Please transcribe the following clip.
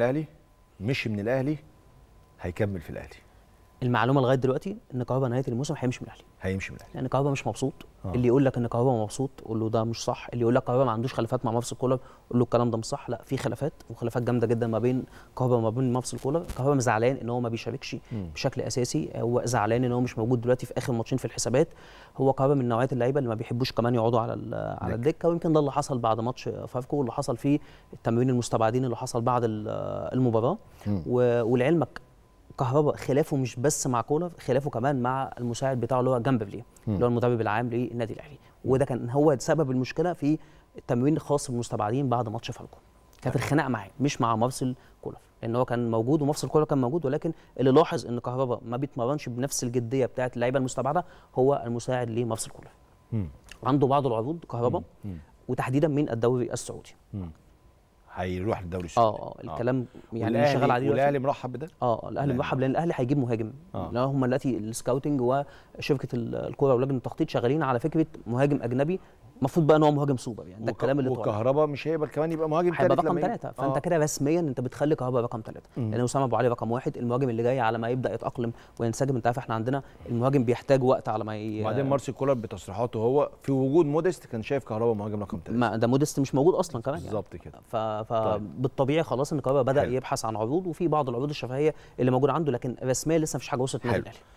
الاهلي مشي من الاهلي هيكمل في الاهلي المعلومه لغايه دلوقتي ان كهربا نهايه الموسم هيمشي من الاهلي هيمشي من الاهلي لان كهربا مش مبسوط آه. اللي يقول لك ان كهربا مبسوط قول له ده مش صح اللي يقول لك كهربا ما عندوش خلافات مع مفصل كولر قول له الكلام ده مش صح لا في خلافات وخلافات جامده جدا ما بين كهربا وما بين مفصل كولر كهربا زعلان ان هو ما بيشاركش بشكل اساسي هو زعلان ان هو مش موجود دلوقتي في اخر ماتشين في الحسابات هو كهربا من نوعيه اللعيبه اللي ما بيحبوش كمان يقعدوا على على الدكه ويمكن ده اللي حصل بعد ماتش فافكو واللي حصل فيه التمرين المستبعدين اللي حصل بعد المباراه ولعلمك كهربا خلافه مش بس مع كولر خلافه كمان مع المساعد بتاعه اللي هو جامبلي اللي هو المدرب العام للنادي الاهلي وده كان هو سبب المشكله في التمرين الخاص بالمستبعدين بعد ماتش فالكو كانت الخناقه معاه مش مع مارسيل كولر لان هو كان موجود ومفصل كولر كان موجود ولكن اللي لاحظ ان كهربا ما بيتمرنش بنفس الجديه بتاعه اللعيبه المستبعده هو المساعد لمفصل كولر عنده بعض العروض كهربا وتحديدا من الدوري السعودي هيروح للدوري آه، السعودي اه اه الكلام يعني شغال عليه والاهلي مرحب بده؟ اه الاهلي مرحب لان الاهلي هيجيب مهاجم آه. لا هم دلوقتي السكاوتنج وشبكه الكوره ولجنه التخطيط شغالين على فكره مهاجم اجنبي المفروض بقى ان هو مهاجم سوبر يعني ده الكلام اللي وكهربا مش هيبقى كمان يبقى مهاجم ثالث رقم ثلاثه آه. فانت آه. كده رسميا انت بتخلي كهربا رقم ثلاثه لان يعني اسامه ابو علي رقم واحد المهاجم اللي جاي على ما يبدا يتاقلم وينسجم انت عارف احنا عندنا المهاجم بيحتاج وقت على ما ي... وبعدين مارسي كولر بتصريحاته هو في وجود موديست كان شايف كهربا مهاجم رقم ثلاثه ما ده موديست مش موجود اصلا كمان يعني. بالظبط كده ف... فبالطبيعي طيب. خلاص ان كهربا بدا حلو. يبحث عن عروض وفي بعض العروض الشفهيه اللي موجوده عنده لكن رسميا لسه مفيش حاجه وصلت للنادي الاهلي